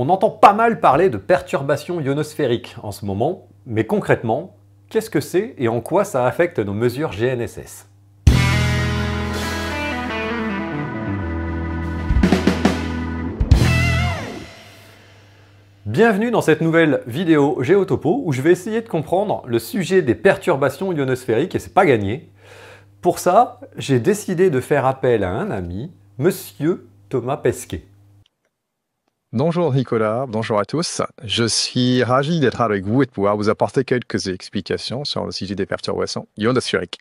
On entend pas mal parler de perturbations ionosphériques en ce moment, mais concrètement, qu'est-ce que c'est et en quoi ça affecte nos mesures GNSS Bienvenue dans cette nouvelle vidéo Géotopo où je vais essayer de comprendre le sujet des perturbations ionosphériques et c'est pas gagné. Pour ça, j'ai décidé de faire appel à un ami, monsieur Thomas Pesquet. Bonjour Nicolas, bonjour à tous. Je suis ravi d'être avec vous et de pouvoir vous apporter quelques explications sur le sujet des perturbations ionosphériques.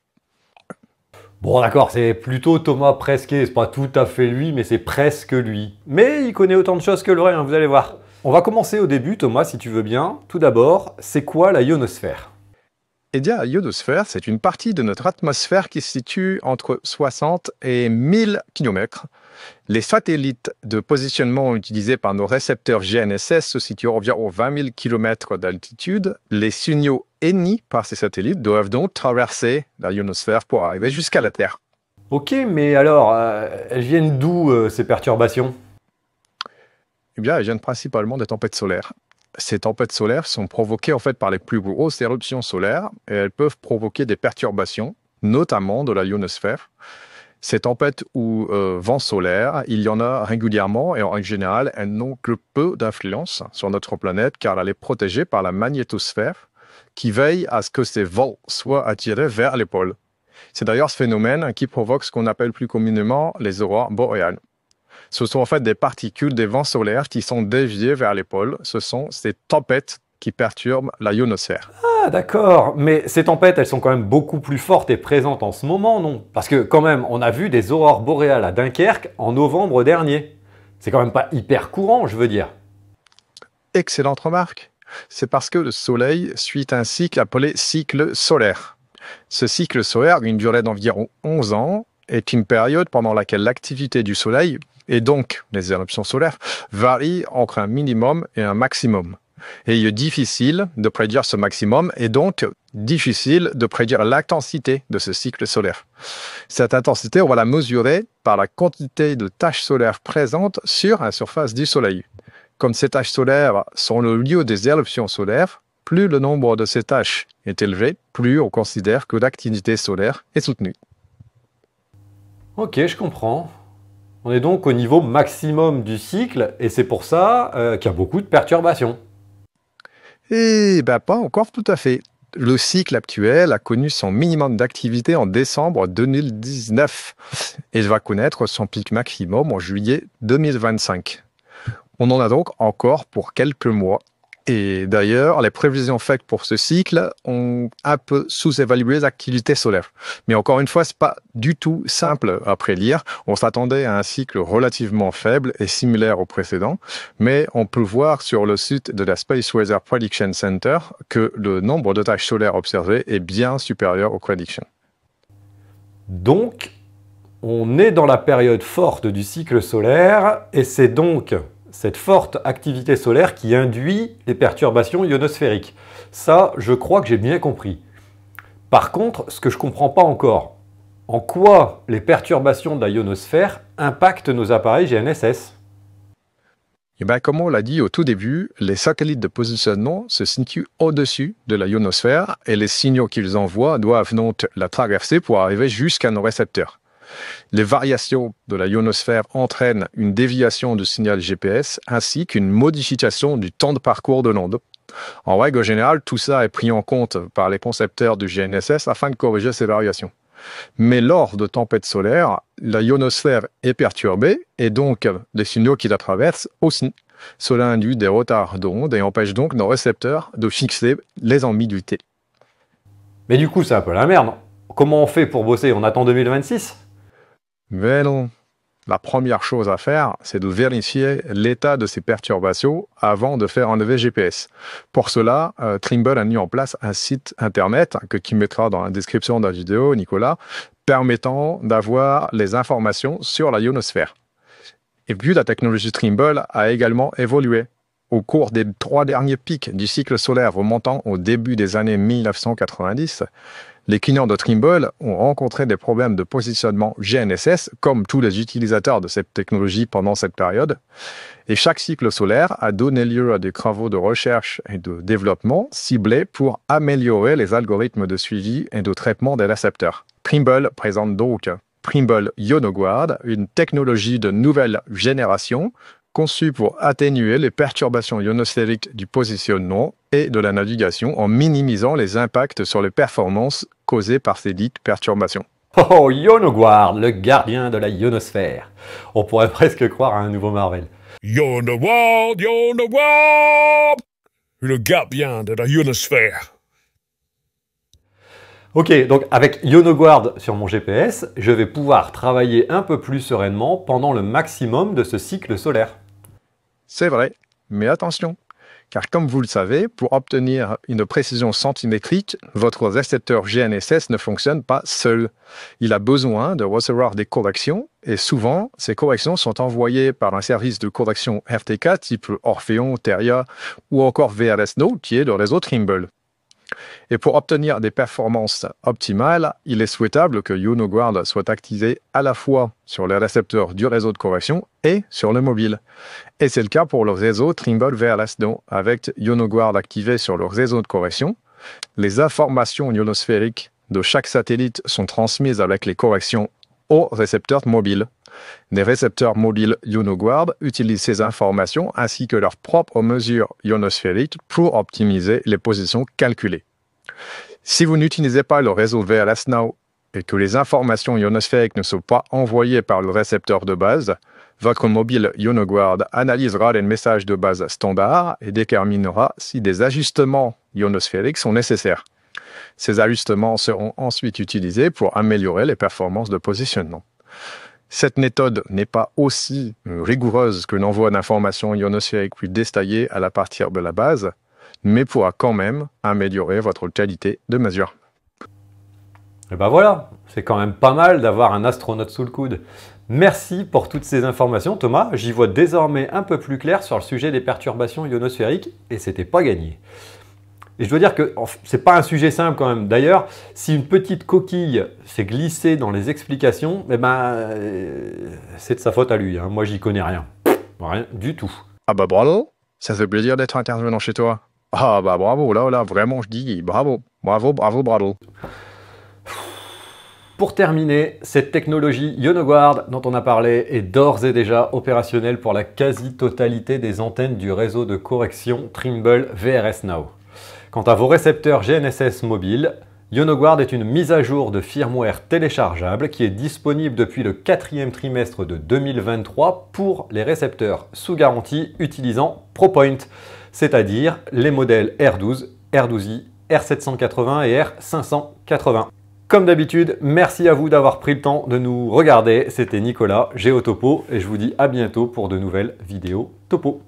Bon d'accord, c'est plutôt Thomas Presquet, c'est pas tout à fait lui, mais c'est presque lui. Mais il connaît autant de choses que le vrai, hein, vous allez voir. On va commencer au début Thomas, si tu veux bien. Tout d'abord, c'est quoi la ionosphère ionosphère, c'est une partie de notre atmosphère qui se situe entre 60 et 1000 km. Les satellites de positionnement utilisés par nos récepteurs GNSS se situent environ 20 000 km d'altitude. Les signaux émis par ces satellites doivent donc traverser la ionosphère pour arriver jusqu'à la Terre. Ok, mais alors, euh, elles viennent d'où euh, ces perturbations Eh bien, elles viennent principalement des tempêtes solaires ces tempêtes solaires sont provoquées en fait par les plus grosses éruptions solaires et elles peuvent provoquer des perturbations, notamment de la ionosphère. Ces tempêtes ou euh, vents solaires, il y en a régulièrement et en général, elles n'ont que peu d'influence sur notre planète car elle est protégée par la magnétosphère qui veille à ce que ces vents soient attirés vers les pôles. C'est d'ailleurs ce phénomène qui provoque ce qu'on appelle plus communément les aurores boréales ce sont en fait des particules des vents solaires qui sont déviées vers les pôles. Ce sont ces tempêtes qui perturbent la ionosphère. Ah d'accord, mais ces tempêtes, elles sont quand même beaucoup plus fortes et présentes en ce moment, non Parce que quand même, on a vu des aurores boréales à Dunkerque en novembre dernier. C'est quand même pas hyper courant, je veux dire. Excellente remarque. C'est parce que le Soleil suit un cycle appelé cycle solaire. Ce cycle solaire, une durée d'environ 11 ans, est une période pendant laquelle l'activité du Soleil et donc les éruptions solaires, varient entre un minimum et un maximum. Et il est difficile de prédire ce maximum et donc difficile de prédire l'intensité de ce cycle solaire. Cette intensité, on va la mesurer par la quantité de tâches solaires présentes sur la surface du Soleil. Comme ces tâches solaires sont le lieu des éruptions solaires, plus le nombre de ces taches est élevé, plus on considère que l'activité solaire est soutenue. Ok, je comprends. On est donc au niveau maximum du cycle et c'est pour ça euh, qu'il y a beaucoup de perturbations. Eh ben, pas encore tout à fait. Le cycle actuel a connu son minimum d'activité en décembre 2019 et va connaître son pic maximum en juillet 2025. On en a donc encore pour quelques mois et d'ailleurs, les prévisions faites pour ce cycle ont un peu sous-évalué activités solaires. Mais encore une fois, ce c'est pas du tout simple à prédire. On s'attendait à un cycle relativement faible et similaire au précédent, mais on peut voir sur le site de la Space Weather Prediction Center que le nombre de tâches solaires observées est bien supérieur aux predictions. Donc, on est dans la période forte du cycle solaire et c'est donc cette forte activité solaire qui induit les perturbations ionosphériques. Ça, je crois que j'ai bien compris. Par contre, ce que je ne comprends pas encore, en quoi les perturbations de la ionosphère impactent nos appareils GNSS eh bien, comme on l'a dit au tout début, les satellites de positionnement se situent au-dessus de la ionosphère et les signaux qu'ils envoient doivent donc la traverser pour arriver jusqu'à nos récepteurs. Les variations de la ionosphère entraînent une déviation du signal GPS ainsi qu'une modification du temps de parcours de l'onde. En règle générale, tout ça est pris en compte par les concepteurs du GNSS afin de corriger ces variations. Mais lors de tempêtes solaires, la ionosphère est perturbée et donc les signaux qui la traversent aussi. Cela induit des retards d'onde et empêche donc nos récepteurs de fixer les ambiguïtés. Mais du coup, c'est un peu la merde. Comment on fait pour bosser On attend 2026 la première chose à faire, c'est de vérifier l'état de ces perturbations avant de faire enlever GPS. Pour cela, euh, Trimble a mis en place un site internet que tu mettras dans la description de la vidéo, Nicolas, permettant d'avoir les informations sur la ionosphère. Et puis, la technologie Trimble a également évolué. Au cours des trois derniers pics du cycle solaire remontant au début des années 1990, les clients de Trimble ont rencontré des problèmes de positionnement GNSS, comme tous les utilisateurs de cette technologie pendant cette période, et chaque cycle solaire a donné lieu à des travaux de recherche et de développement ciblés pour améliorer les algorithmes de suivi et de traitement des récepteurs. Trimble présente donc Trimble Ionoguard, une technologie de nouvelle génération conçue pour atténuer les perturbations ionosphériques du positionnement et de la navigation en minimisant les impacts sur les performances causée par ces dites perturbations. Oh, oh Yonoguard, le gardien de la ionosphère. On pourrait presque croire à un nouveau Marvel. Yonoguard, Yonoguard, le gardien de la ionosphère. Ok, donc avec YonoGuard sur mon GPS, je vais pouvoir travailler un peu plus sereinement pendant le maximum de ce cycle solaire. C'est vrai, mais attention, car comme vous le savez, pour obtenir une précision centimétrique, votre récepteur GNSS ne fonctionne pas seul. Il a besoin de recevoir des corrections et souvent, ces corrections sont envoyées par un service de correction RTK type Orpheon, Teria ou encore VRS Note qui est le réseau Trimble. Et pour obtenir des performances optimales, il est souhaitable que Yonoguard soit activé à la fois sur les récepteurs du réseau de correction et sur le mobile. Et c'est le cas pour le réseau Trimble VLS avec Yonoguard activé sur le réseau de correction, les informations ionosphériques de chaque satellite sont transmises avec les corrections aux récepteurs mobiles. Les récepteurs mobiles IonoGuard utilisent ces informations ainsi que leurs propres mesures ionosphériques pour optimiser les positions calculées. Si vous n'utilisez pas le réseau VLSNow et que les informations ionosphériques ne sont pas envoyées par le récepteur de base, votre mobile IonoGuard analysera les messages de base standard et déterminera si des ajustements ionosphériques sont nécessaires. Ces ajustements seront ensuite utilisés pour améliorer les performances de positionnement. Cette méthode n'est pas aussi rigoureuse que l'envoi d'informations ionosphériques plus détaillées à la partir de la base, mais pourra quand même améliorer votre qualité de mesure. Et eh ben voilà, c'est quand même pas mal d'avoir un astronaute sous le coude. Merci pour toutes ces informations Thomas, j'y vois désormais un peu plus clair sur le sujet des perturbations ionosphériques et c'était pas gagné. Et je dois dire que c'est pas un sujet simple quand même. D'ailleurs, si une petite coquille s'est glissée dans les explications, eh ben, euh, c'est de sa faute à lui. Hein. Moi, j'y connais rien. Rien du tout. Ah bah bravo Ça fait plaisir d'être intervenant chez toi. Ah bah bravo, là, là, vraiment, je dis bravo. Bravo, bravo, bravo. Pour terminer, cette technologie YonoGuard dont on a parlé est d'ores et déjà opérationnelle pour la quasi-totalité des antennes du réseau de correction Trimble VRS Now. Quant à vos récepteurs GNSS mobiles, YonoGuard est une mise à jour de firmware téléchargeable qui est disponible depuis le quatrième trimestre de 2023 pour les récepteurs sous garantie utilisant ProPoint, c'est-à-dire les modèles R12, R12i, R780 et R580. Comme d'habitude, merci à vous d'avoir pris le temps de nous regarder. C'était Nicolas, Géotopo, et je vous dis à bientôt pour de nouvelles vidéos Topo.